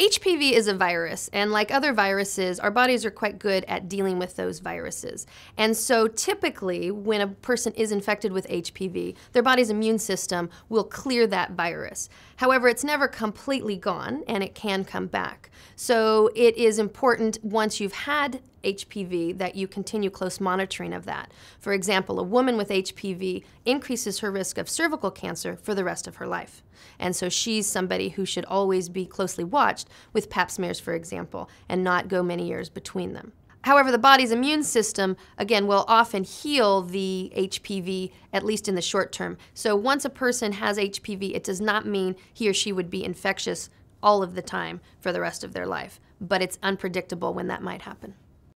HPV is a virus, and like other viruses, our bodies are quite good at dealing with those viruses. And so typically, when a person is infected with HPV, their body's immune system will clear that virus. However, it's never completely gone, and it can come back. So it is important once you've had HPV that you continue close monitoring of that. For example, a woman with HPV increases her risk of cervical cancer for the rest of her life. And so she's somebody who should always be closely watched with pap smears, for example, and not go many years between them. However, the body's immune system, again, will often heal the HPV, at least in the short term. So once a person has HPV, it does not mean he or she would be infectious all of the time for the rest of their life. But it's unpredictable when that might happen.